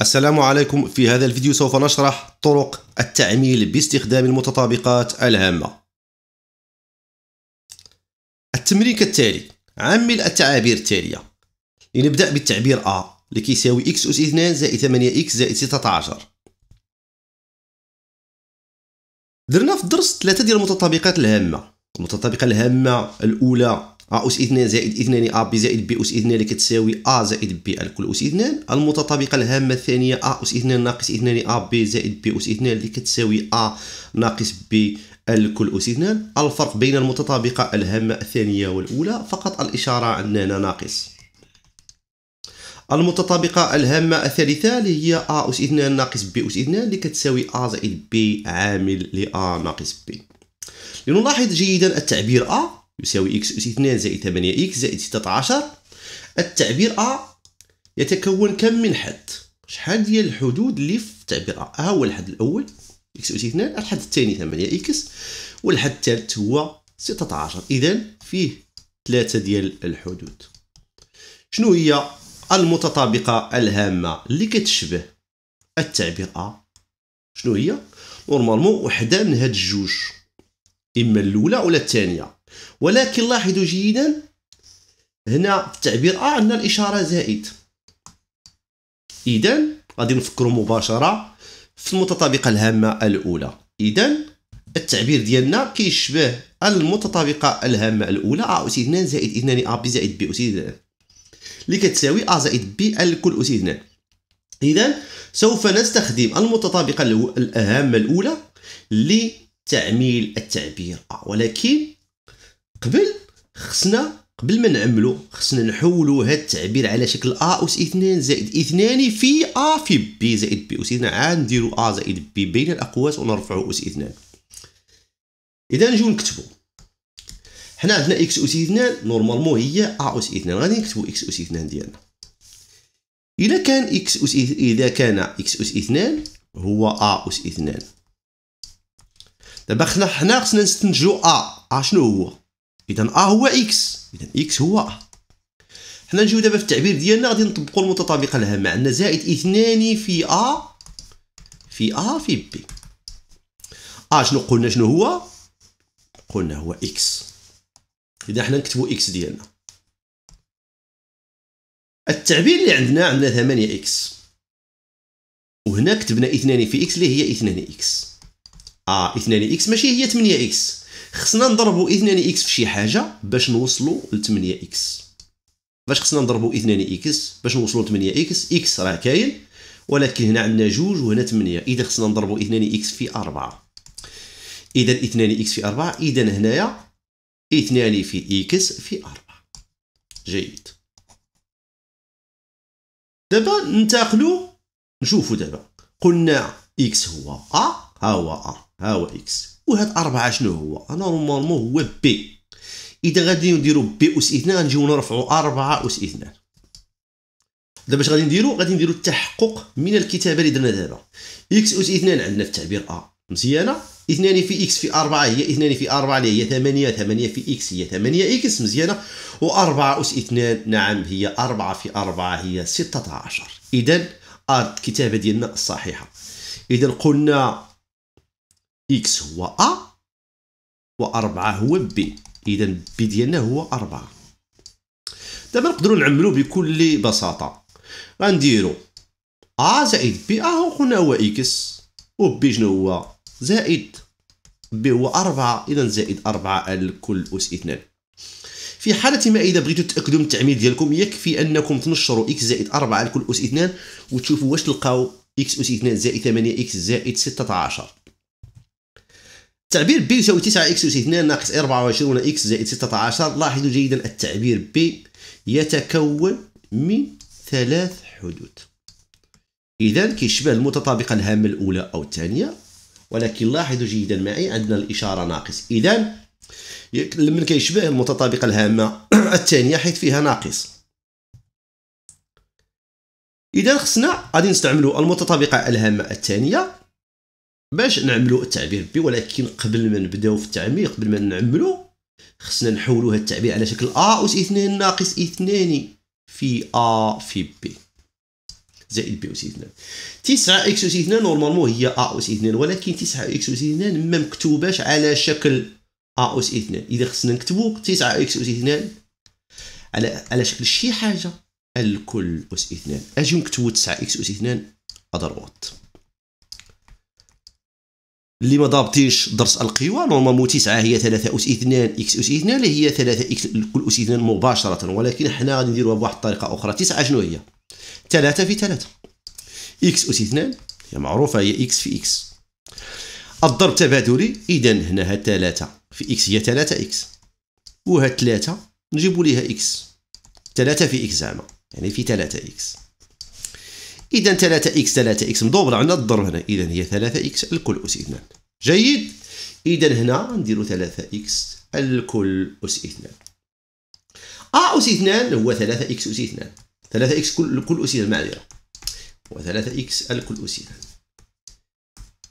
السلام عليكم في هذا الفيديو سوف نشرح طرق التعميل باستخدام المتطابقات الهامة التمرين كالتالي عمل التعابير التالية لنبدأ بالتعبير A اللي كيساوي x أس 2 زائد 8 x زائد 16 درنا في الدرس ثلاثة ديال المتطابقات الهامة المتطابقة الهامة الأولى ا أس اثنان زائد اثنان ا ب زائد بي أس اثنان اللي كتساوي ا زائد بي الكل أس اثنان المتطابقة الهامة الثانية ا أس اثنان ناقص اثنان ا ب زائد ب أس اثنان اللي كتساوي ا ناقص بي الكل أس اثنان الفرق بين المتطابقة الهامة الثانية والأولى فقط الإشارة عندنا ناقص المتطابقة الهامة الثالثة اللي هي ا أس اثنان ناقص بي أس اثنان اللي كتساوي ا زائد ب عامل لأ ناقص ب لنلاحظ جيدا التعبير ا يساوي اكس اس 2 زائد 8 اكس زائد 16 التعبير ا يتكون كم من حد شحال ديال الحدود اللي في التعبير ا ها آه، هو الحد الاول اكس اس 2 الحد الثاني 8 اكس والحد الثالث هو 16 اذا فيه ثلاثه ديال الحدود شنو هي المتطابقه الهامه اللي كتشبه التعبير ا شنو هي نورمالمون وحده من هاد الجوج اما الاولى ولا الثانيه ولكن لاحظوا جيدا هنا في التعبير ا آه، عندنا الاشاره زائد اذا غادي نفكروا مباشره في المتطابقه الهامه الاولى اذا التعبير ديالنا كيشبه المتطابقه الهامه الاولى ا آه، اسيد 2 زائد 2 ا آه، بي زائد بي اسيد 2 اللي كتساوي ا زائد بي الكل اسيد 2 اذا سوف نستخدم المتطابقه الهامه الاولى لتعميل التعبير ولكن قبل خصنا قبل ما نعملو خصنا نحولو هاد التعبير على شكل ا اس اثنان زائد اثنان في ا في بي زائد بي اس اثنان عاد نديرو ا زائد بي بين الاقواس ونرفعو اس اثنان اذا نجيو نكتبو حنا عندنا اكس اس اثنان نورمالمون هي ا اس اثنان غادي نكتبو اكس اس اثنان ديالنا اذا كان اكس اس اذا كان اكس اس اثنان هو ا اس اثنان دابا خصنا حنا خصنا نستنتجو ا ا شنو هو اذا ا هو اكس اذا اكس هو ا حنا نجيو دابا في التعبير ديالنا غادي نطبقوا المتطابقه لها مع عندنا زائد اثنان في ا في ا في بي ا شنو قلنا شنو هو قلنا هو اكس اذا حنا نكتبوا اكس ديالنا التعبير اللي عندنا عندنا 8 اكس وهنا كتبنا اثنان في اكس اللي هي اثنان اكس اه اثنان اكس ماشي هي 8 اكس خصنا نضربوا 2 اكس في شي حاجه باش نوصلوا ل 8 اكس باش خصنا نضربوا 2 اكس باش نوصلوا ل 8 اكس اكس راه كاين ولكن هنا عندنا جوج وهنا 8 اذا خصنا نضربوا 2 اكس في 4 اذا 2 اكس في 4 اذا هنايا 2 في اكس في 4 جيد دابا ننتقلوا نشوفوا دابا قلنا اكس هو ا ها هو ا ها هو اكس وهاد أربعة شنو هو نورمالمون هو بي إذا غادي نديرو بي أس اثنان غنجيو نرفعو أربعة أس اثنان دابا باش غادي نديرو غادي نديرو التحقق من الكتابة اللي درنا دابا إكس أس اثنان عندنا في التعبير أ مزيانة اثنان في إكس في أربعة هي اثنان في أربعة اللي هي ثمانية ثمانية في إكس هي ثمانية إكس مزيانة وأربعة أس اثنان نعم هي أربعة في أربعة هي ستة عشر إذا الكتابة ديالنا الصحيحة إذا قلنا إكس هو أ و أربعة هو بي إذا بي ديالنا هو أربعة دابا نقدروا نعملو بكل بساطة غنديرو أ زائد بي أ قلنا هو إكس و بي شنو هو زائد بي هو أربعة إذا زائد أربعة الكل أس اثنان في حالة ما إذا بغيتو تأكدو من التعميل ديالكم يكفي أنكم تنشرو إكس زائد أربعة الكل أس اثنان وتشوفوا واش تلقاو إكس أس اثنان زائد ثمانية إكس زائد ستة عشر تعبير بي يساوي 9 اكس اس 2 ناقص 24 اكس زائد 16 لاحظوا جيدا التعبير بي يتكون من ثلاث حدود اذا كيشبه المتطابقه الهامه الاولى او الثانيه ولكن لاحظوا جيدا معي عندنا الاشاره ناقص اذا لمن كيشبه المتطابقه الهامه الثانيه حيث فيها ناقص اذا خصنا غادي نستعملوا المتطابقه الهامه الثانيه باش نعملوا التعبير بي ولكن قبل ما نبداو في التعميق قبل ما نعملو خصنا نحولوا هذا التعبير على شكل ا اس اثنين ناقص اثنين في ا في بي زائد بي اس اثنان تسعة اكس اس اثنان نورمالمون هي ا اس اثنان ولكن تسعة اكس اس اثنان ما مكتوباش على شكل ا اس اثنان اذا خصنا نكتبو تسعة اكس اس اثنان على على شكل شي حاجه الكل اس اثنان اجي نكتبو تسعة اكس اس اثنان اضربوط اللي ما ضابطينش درس القوى نورمالمون 9 هي 3 اس 2 اكس اس 2 اللي هي 3 اكس كل اس 2 مباشره ولكن حنا غادي نديروها بواحد الطريقه اخرى 9 شنو هي 3 في 3 اكس اس 2 هي معروفه هي اكس في اكس الضرب تبادلي اذا هنا هاد 3 في اكس هي 3 اكس وهاد 3 نجيبوا ليها اكس 3 في اكس زعما يعني في 3 اكس اذا 3 اكس 3 اكس مدوبله عندنا الضرب هنا اذا هي 3 اكس الكل اس 2 جيد اذا هنا نديرو 3 اكس الكل اس 2 ا اس 2 هو 3 اكس اس 2 3 اكس كل كل اس 2 معذره هو 3 اكس الكل اس 2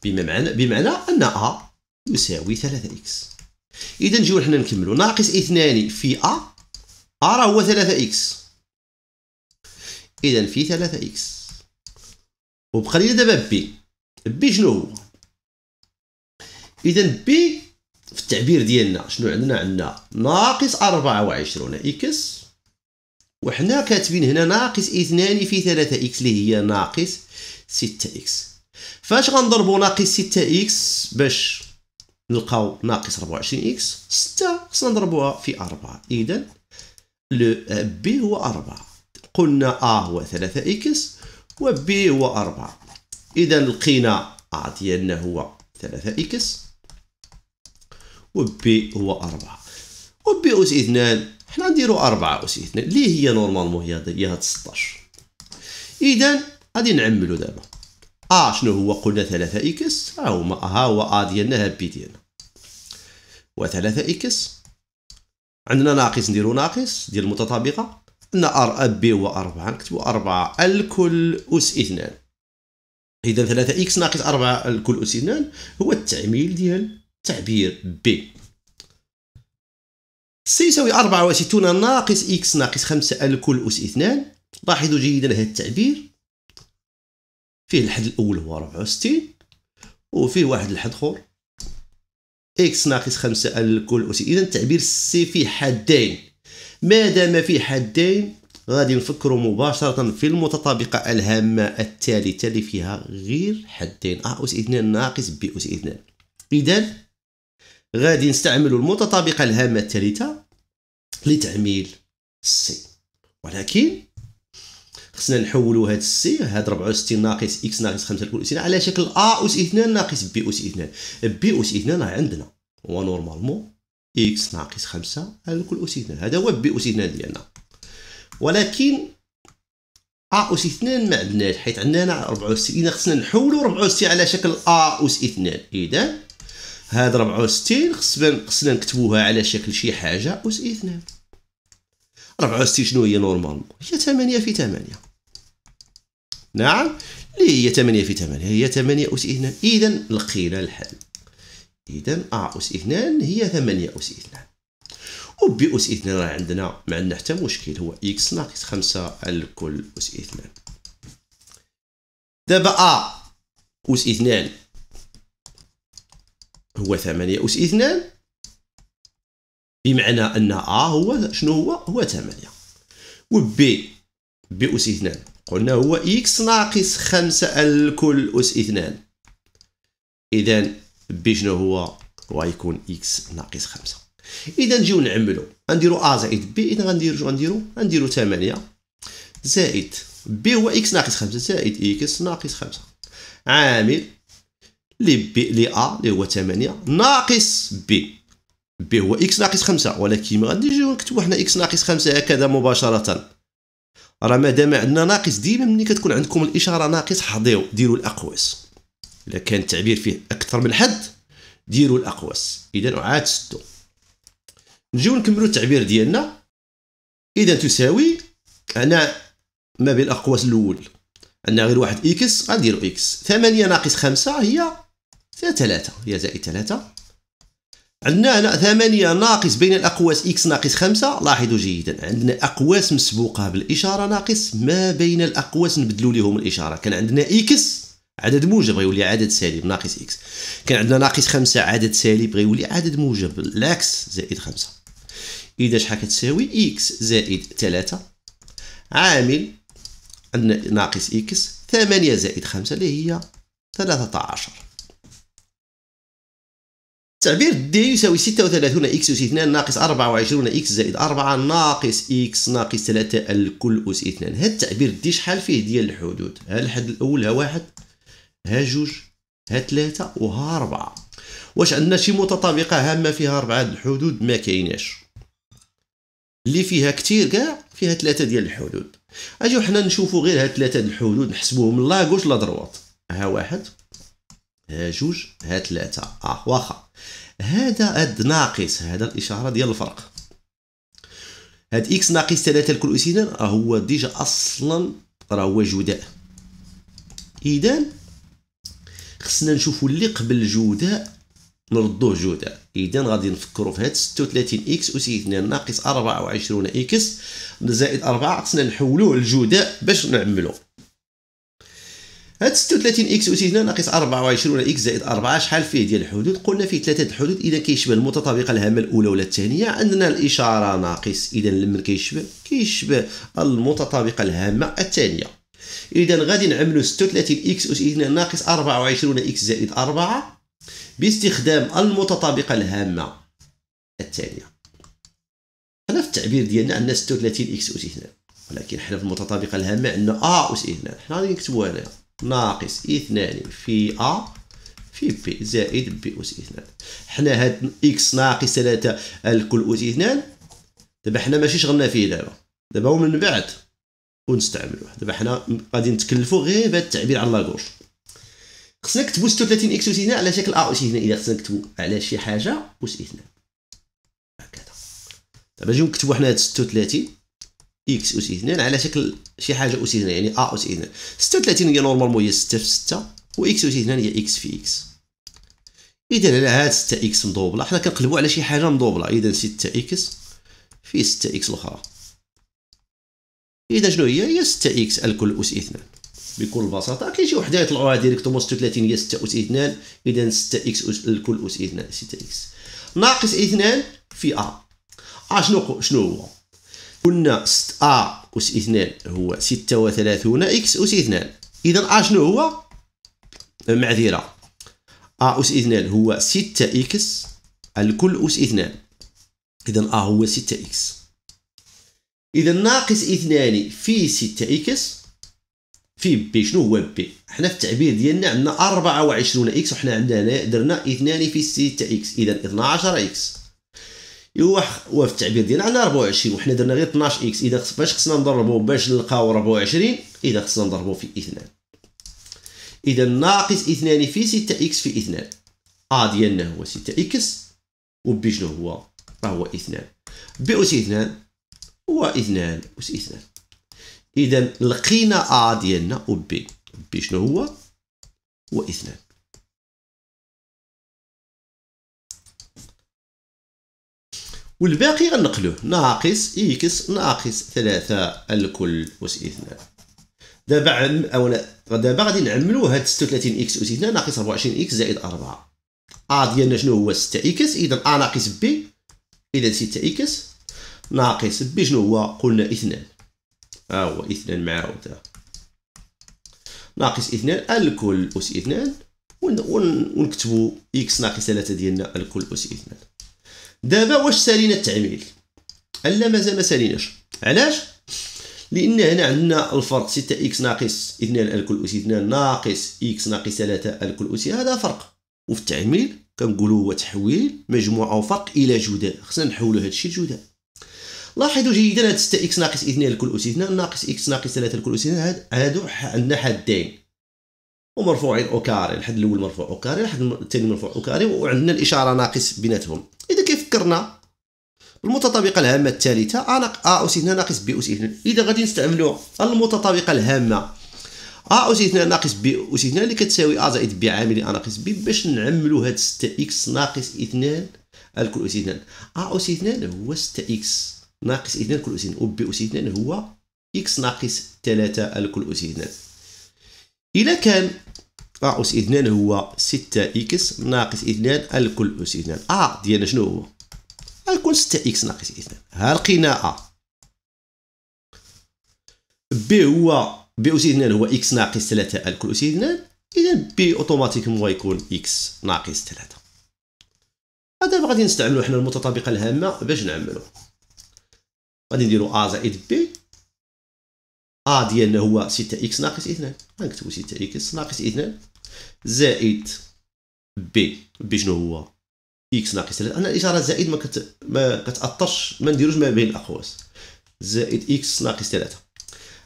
بما معنى بمعنى ان ا يساوي 3 اكس اذا نجيو حنا نكملو ناقص 2 في ا ا راه هو 3 اكس اذا في 3 اكس وبقى لي دابا بي بي شنو هو اذا بي في التعبير ديالنا شنو عندنا عندنا ناقص 24 اكس وحنا كاتبين هنا ناقص 2 في 3 اكس اللي هي ناقص 6 اكس فاش غنضربوا ناقص 6 اكس باش نلقاو ناقص 24 اكس 6 خصنا نضربوها في 4 اذا لو بي هو 4 قلنا ا هو 3 اكس و بي هو أربعة إذا لقينا أ ديالنا هو ثلاثة إكس و بي هو أربعة و بي أس اثنان حنا نديرو أربعة أوس اثنان لي هي نورمالمون هي هي هاد 16 إذا غادي نعملو دابا أ آه، شنو هو قلنا ثلاثة إكس ها هما ها هو أ آه ديالنا ها بي ديالنا و ثلاثة إكس عندنا ناقص نديرو ناقص ديال المتطابقة ان ار بي هو 4 نكتبوا 4 الكل اس 2 اذا 3 اكس ناقص 4 الكل اس 2 هو التعميل ديال تعبير بي سي يساوي 64 ناقص اكس ناقص 5 الكل اس 2 لاحظوا جيدا هذا التعبير فيه الحد الاول هو 64 وفيه واحد الحد اخر اكس ناقص 5 الكل اس اذا التعبير سي فيه حدين ما دام في حدين غادي نفكروا مباشرة في المتطابقة الهامة الثالثة اللي فيها غير حدين أ آه، أس اثنان ناقص ب أس اثنان إذن غادي نستعملوا المتطابقة الهامة الثالثة لتعميل سي ولكن خصنا نحولوا هاد السي هاد 64 ناقص اكس ناقص 5 الكل اس على شكل ا اس 2 ناقص بي اس 2 بي اس 2 راه عندنا ونورمالمون إكس ناقص خمسة هذا كل أس اثنان هذا هو بي أس اثنان ديالنا ولكن أ أس اثنان ما عندناش حيت عندنا ربعة أس إذا خصنا نحولو ربعة أس على شكل أ أس اثنان إذا هاد ربعة وستين خصنا خصنا نكتبوها على شكل شي حاجة أس اثنان ربعة وستين شنو هي نورمالمون هي ثمانية في ثمانية نعم اللي هي 8 في 8 هي 8 أس اثنان إذا لقينا الحل إذا أ أس اثنان هي ثمانية أس اثنان بي أس اثنان راه عندنا ما عندنا حتى مشكل هو إكس ناقص خمسة على الكل أس اثنان دابا أ آه، أس اثنان هو ثمانية أس اثنان بمعنى أن أ آه، هو شنو هو هو ثمانية وبي بي أس اثنان قلنا هو إكس ناقص خمسة على الكل أس اثنان إذا بي شنو هو وغيكون اكس ناقص خمسة اذا نجيو نعملو غنديرو ا زائد بي اذا غنديرو غنديرو غنديرو 8 زائد بي هو اكس ناقص خمسة زائد اكس ناقص خمسة عامل لي بي لي ا اللي هو 8 ناقص بي بي هو اكس ناقص خمسة ولكن ما غاديش نكتبو حنا اكس ناقص خمسة هكذا مباشرة راه مادام عندنا ناقص ديما ملي كتكون عندكم الاشاره ناقص حضيو ديروا الاقواس الا كان التعبير فيه اكثر من حد ديروا الاقواس اذا عاد سدو نجيو نكملوا التعبير ديالنا اذا تساوي انا ما بين الاقواس الاول عندنا غير واحد اكس غنديرو اكس 8 ناقص 5 هي 3 هي زائد 3 عندنا هنا 8 ناقص بين الاقواس اكس ناقص 5 لاحظوا جيدا عندنا اقواس مسبوقه بالاشاره ناقص ما بين الاقواس نبدلوا لهم الاشاره كان عندنا اكس عدد موجب غيولي عدد سالب ناقص اكس كان عندنا ناقص خمسة عدد سالب غيولي عدد موجب العكس زائد خمسة اذا شحال كتساوي اكس زائد ثلاثة عامل عندنا ناقص اكس ثمانية زائد خمسة اللي هي ثلاثة عشر تعبير دي يساوي 36 اكس اس 2 ناقص 24 اكس زائد 4 ناقص اكس ناقص 3 الكل اس 2 هذا التعبير دي شحال فيه ديال الحدود هل الحد الاول واحد ها جوج ها ثلاثة وها أربعة واش عندنا شي متطابقة هامة فيها أربعة الحدود ما كايناش اللي فيها كتير كاع فيها ثلاثة ديال الحدود اجيو حنا نشوفو غير هاد ثلاثة الحدود نحسبوهم لا كوش لا دروات ها واحد ها جوج ها ثلاثة اه واخا هذا هاد ناقص هذا الإشارة ديال الفرق هاد اكس ناقص ثلاثة الكل أسيدا راه هو ديجا أصلا راه هو جداء إذا خصنا نشوفوا اللي قبل جوداء نردوه جوداء اذا غادي نفكروا في هاد 36 اكس 2 ناقص 24 اكس زائد 4 خصنا نحولوه لجوداء باش نعملو هاد 36 اكس 2 ناقص 24 اكس زائد 4 شحال فيه ديال الحدود قلنا فيه ثلاثه الحدود اذا كيشبه المتطابقه الهامه الاولى ولا الثانيه عندنا الاشاره ناقص اذا لمن كيشبه كيشبه المتطابقه الهامه الثانيه اذا غادي نعملوا 36 اكس اس أسئلة ناقص 24 اكس زائد 4 باستخدام المتطابقه الهامه الثانيه حنا في التعبير ديالنا عندنا 36 اكس اس 2 ولكن حنا في المتطابقه الهامه عندنا ا اس 2 حنا غادي نكتبوها هنا ناقص 2 في ا في بي زائد بي اس 2 حنا هاد اكس ناقص 3 الكل اس 2 دابا حنا ماشي شغلنا فيه دابا دابا هو من بعد ونستعملوه دابا حنا غادي نتكلفوا غير بهذا التعبير على لاكوش خصنا نكتبوا 36 اكس هنا على شكل ا هنا الا خصنا نكتبوا على شي حاجه اثنان هكذا دابا نجيو نكتبوا حنا هاد 36 اكس اس اثنان على شكل شي حاجه اس اثنان يعني ا اس اثنان 36 هي نورمالمون هي 6 في 6 و اكس اس اثنان هي اكس في اكس اذا على هاد 6 اكس مضوبله حنا كنقلبوا على شي حاجه مضوبله اذا 6 اكس في 6 اكس الاخرى اذا شنو هي هي 6 اكس الكل اس 2 بكل بساطه كاين شي وحده يطلعوها ديريكتومون 36 هي 6 اس 2 اذا 6 اكس الكل اس 2 6 اكس ناقص 2 في ا ا شنو شنو هو قلنا 6 ا اس 2 هو 36 اكس اس 2 اذا ا شنو هو معذره ا اس 2 هو 6 اكس الكل اس 2 اذا ا هو 6 اكس إذا ناقص اثنان في ستة إكس في بي شنو هو بي حنا في التعبير ديالنا عندنا 24 اكس وحنا عندنا هنا درنا اثنان في 6 اكس اذا 12 اكس هو في التعبير ديالنا عندنا 24 وحنا درنا غير 12 اكس اذا فاش خصنا نضربو باش نلقاو 24 اذا خصنا نضربو في اثنان اذا ناقص اثنان في 6 اكس في اثنان ا ديالنا هو 6 اكس وبي شنو هو راه هو اثنان بي اس اثنان هو اثنان أس اثنان إذا لقينا أ ديالنا أو بي بي شنو هو؟ هو اثنان والباقي غنقلوه ناقص إكس ناقص ثلاثة الكل أس اثنان دابا عم او دابا غادي نعملو هاد 36 اكس اس اثنان ناقص 24 اكس زائد 4 ا ديالنا شنو هو 6 اكس اذا ا ناقص بي اذا 6 اكس ناقص بي شنو هو قلنا اثنان ها هو اثنان مع روتها ناقص اثنان الكل أس اثنان ونكتبو إكس ناقص ثلاثة ديالنا الكل أس اثنان دابا واش سالينا التعميل الا مازال ما ساليناش علاش لان هنا عندنا الفرق ستة اكس ناقص اثنان الكل اس اثنان ناقص اكس ناقص ثلاثة الكل اس هذا فرق وفي التعميل كنقولو هو تحويل مجموعه وفرق الى جداء خصنا نحولو هادشي لجداء لاحظوا جيدا هاد 6 اكس ناقص 2 لكل اس 2 ناقص اكس ناقص 3 لكل اس 2 هادو عندنا حدين ومرفوعين او كاري الحد الاول مرفوع او كاري الحد الثاني مرفوع او كاري وعندنا الاشاره ناقص بيناتهم اذا كيف فكرنا المتطابقه الهامه الثالثه ا اس 2 ناقص بي اس 2 اذا غادي نستعملوا المتطابقه الهامه ا اس 2 ناقص بي اس 2 اللي كتساوي ا زائد بي عامل ا ناقص بي باش نعملوا هاد 6 اكس ناقص 2 الكل اس 2 ا اس 2 هو 6 اكس ناقص اثنان كل أس اثنان وب أس اثنان هو إكس ناقص ثلاثة الكل أس اثنان الى كان أ أس اثنان هو ستة إكس ناقص اثنان الكل أس اثنان أ ديالنا شنو هو؟ غيكون ستة إكس ناقص اثنان ها لقينا أ بي هو بي أس اثنان هو إكس ناقص ثلاثة الكل أس اثنان إذا بي أوتوماتيكمون غيكون إكس ناقص ثلاثة هذا غادي نستعملو حنا المتطابقة الهامة باش نعملو غادي نديرو أ زائد بي أ ديالنا هو ستة إكس ناقص إثنان غنكتبو ستة إكس ناقص إثنان زائد بي بي شنو هو إكس ناقص ثلاثة أنا الإشارة زائد مكت# كت- ما ما بين الأقواس زائد إكس ناقص ثلاثة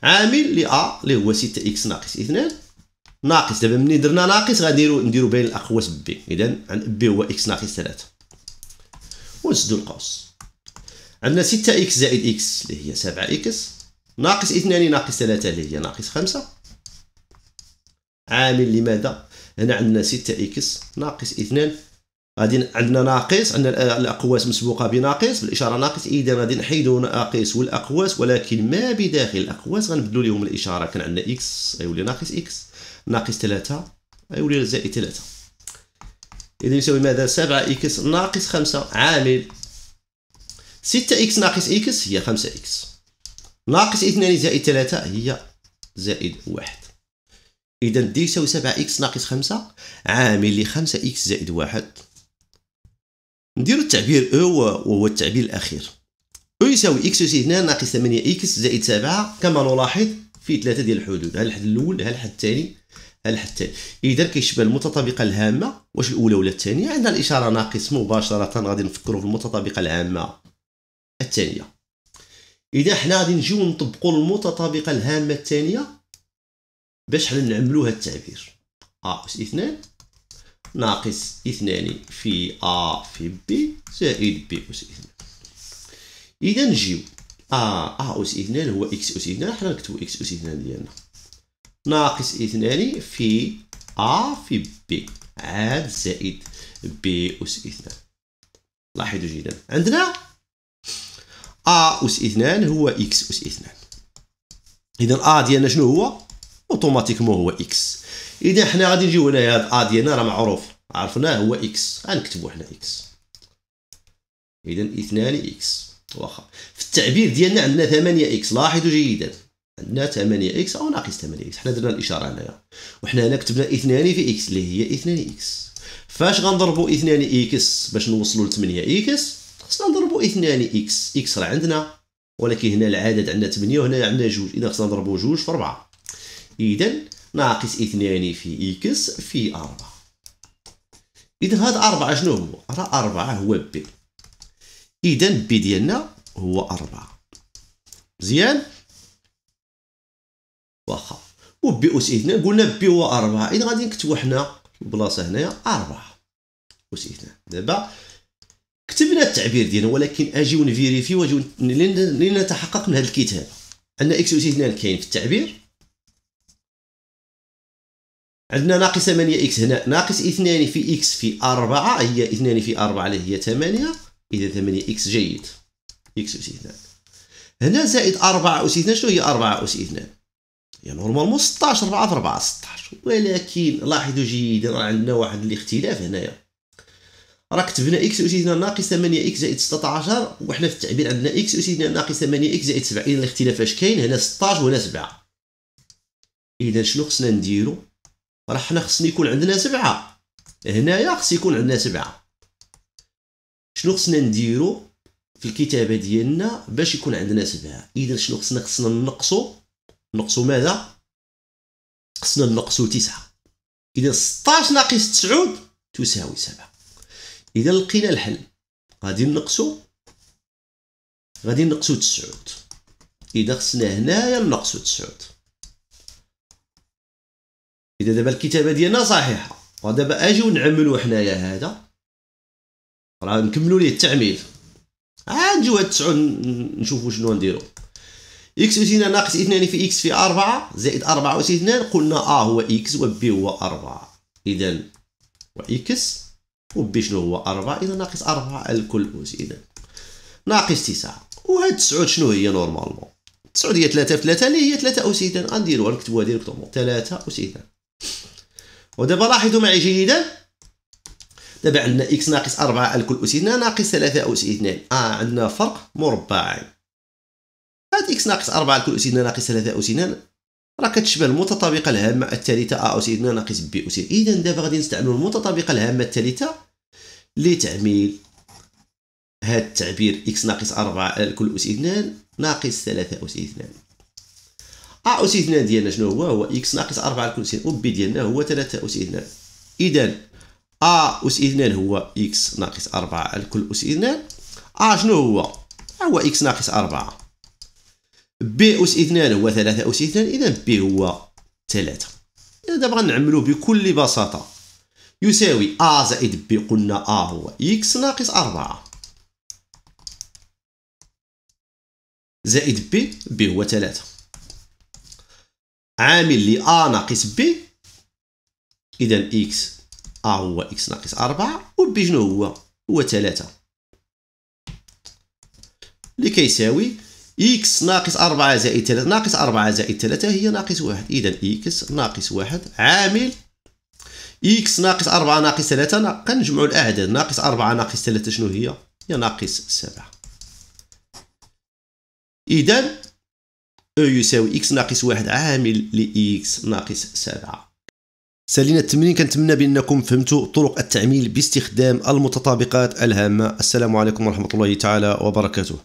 عامل لأ أ لي هو ستة إكس ناقص إثنان ناقص دابا ملي درنا ناقص غنديرو نديرو بين الأقواس بي إذا بي هو إكس ناقص ثلاثة ونسدو القوس عندنا 6 اكس زائد اكس اللي هي 7 اكس ناقص 2 ناقص 3 اللي هي ناقص 5 عامل لماذا هنا عندنا 6 اكس ناقص 2 غادي عندنا ناقص عندنا الاقواس مسبوقه بناقص بالاشاره ناقص اذا غادي نحيدوا ناقص والاقواس ولكن ما بداخل الاقواس غنبدلوا لهم الاشاره كان عندنا اكس غيولي ناقص اكس ناقص 3 غيولي زائد 3 اذا يساوي ماذا 7 اكس ناقص 5 عامل ستة إكس ناقص إكس هي خمسة إكس ناقص اثنان زائد ثلاثة هي زائد واحد إذا دي يساوي سبعة إكس ناقص خمسة عامل لخمسة إكس زائد واحد نديرو التعبير أو وهو التعبير الأخير أو يساوي إكس أوسي اثنان ناقص ثمانية إكس زائد سبعة كما نلاحظ في ثلاثة ديال الحدود هل الحد الأول هل الحد الثاني هل الحد الثاني إذا كيشبه المتطابقة الهامة واش الأولى ولا الثانية عندنا الإشارة ناقص مباشرة غادي نفكرو في المتطابقة العامة الثانيه اذا حنا غادي نجيو نطبقوا المتطابقه الهامه الثانيه باش حنا نعملو هاد التعبير ا اس اثنان ناقص اثنان في ا في بي زائد بي اس اثنان اذا نجيو ا ا اس اثنان هو اكس اس اثنان حنا نكتبو اكس اس اثنان ديالنا ناقص اثنان في ا في بي عاد زائد بي اس اثنان لاحظوا جيدا عندنا ا اس 2 هو اكس اس 2 اذا ا ديالنا شنو هو اوتوماتيكمون هو اكس اذا حنا غادي نجيو هنايا هاد ا ديالنا راه معروف عرفناه هو اكس غنكتبو حنا اكس اذا 2 اكس واخا في التعبير ديالنا عندنا 8 اكس لاحظوا جيدا عندنا 8 اكس او ناقص 8 اكس حنا درنا الاشاره هنايا وحنا هنا كتبنا 2 في اكس اللي هي 2 اكس فاش غنضربو 2 اكس باش نوصلو ل 8 اكس خصنا نضربوا اثنان اكس اكس راه عندنا ولكن هنا العدد عندنا 8 وهنا عندنا جوج اذا خصنا نضربوا جوج في 4 اذا ناقص اثنان في اكس في 4 اذا هاد 4 شنو هو راه 4 هو بي اذا بي ديالنا هو 4 مزيان واخا وبي اس اثنان قلنا بي هو 4 اذا غادي نكتبوا حنا البلاصه هنايا 4 اس اثنان دابا كتبنا التعبير ديالنا ولكن اجيو نفيريفي واجيو لنتحقق من هذا الكتاب ان اكس اوتي 2 كاين في التعبير عندنا ناقص 8 اكس هنا ناقص 2 في اكس في 4 هي 2 في 4 اللي هي 8 اذا 8 اكس جيد اكس اوس 2 هنا زائد 4 اوس 2 شنو هي 4 اوس 2 هي نورمالمون 16 4 في 4 16 ولكن لاحظوا جيدا راه عندنا واحد الاختلاف هنايا راه كتبنا اكس اسيدنا ناقص 8 اكس زائد 16 وحنا في التعبير عندنا اكس اسيدنا ناقص 8 اكس زائد 7 اذا الاختلاف اش كاين هنا 16 وهنا 7 اذا شنو خصنا نديرو راه حنا خصني يكون عندنا 7 هنايا خص يكون عندنا 7 شنو خصنا نديرو في الكتابه ديالنا باش يكون عندنا 7 اذا شنو خصنا خصنا نقصو نقصو ماذا خصنا نقصو 9 اذا 16 ناقص 9 تساوي 7 اذا لقينا الحل غادي نقصو غادي نقصو تسعود اذا خصنا هنايا نقصو تسعود اذا دابا الكتابه ديالنا صحيحه ودابا اجيو نعملو حنايا هذا راه نكملو ليه التعميل عاد نجيو هاد تسعود نشوفو شنو نديرو اكس اوتينا ناقص اثنان في اكس في أربعة زائد أربعة أوس اثنان قلنا ا آه هو اكس و بي هو أربعة اذا و اكس وبي شنو هو أربعة إذا ناقص أربعة على كل أس إذا ناقص تسعة وهاد تسعود شنو هي نورمالمون تسعود هي تلاتة في تلاتة اللي هي تلاتة أوس إذا غنديروها نكتبوها ديريكتومون تلاتة أوس إذا ودابا لاحظوا معي جيدا دابا عندنا إكس ناقص أربعة على كل أس إذا ناقص ثلاثة أوس إذا آه عندنا فرق مربعين هاد إكس ناقص أربعة على كل أس إذا ناقص ثلاثة أس إذا راه كتشبه المتطابقه الهامه الثالثه ا آه، اسير من ناقص بي اسير اذا دابا غادي نستعملوا المتطابقه الهامه الثالثه لتعميل هذا التعبير اكس ناقص 4 آه، كل أس 2 ناقص 3 أس 2 ا أس 2 ديالنا شنو هو هو اكس ناقص 4 كل أس 2 و b ديالنا هو 3 أس 2 إذا ا أس 2 هو اكس ناقص 4 كل أس 2 ا شنو هو آه، هو اكس ناقص 4 بي أس اثنان هو ثلاثة أس اثنان إذا بي هو ثلاثة إذا دابا غنعملو بكل بساطة يساوي أ زائد بي قلنا أ هو إكس ناقص أربعة زائد بي بي هو ثلاثة عامل لي أ ناقص بي إذا إكس أ هو إكس ناقص أربعة و بي شنو هو هو ثلاثة اللي كيساوي إكس ناقص أربعة زائد ثلاثة ناقص أربعة زائد ثلاثة هي ناقص واحد إذا إكس ناقص واحد عامل إكس ناقص أربعة ناقص ثلاثة كنجمعو الأعداد ناقص أربعة ناقص ثلاثة شنو هي هي ناقص سبعة إذا أو يساوي إكس ناقص واحد عامل لإكس ناقص سبعة سالينا التمرين كنتمنى بأنكم فهمتوا طرق التعميل باستخدام المتطابقات الهامة السلام عليكم ورحمة الله تعالى وبركاته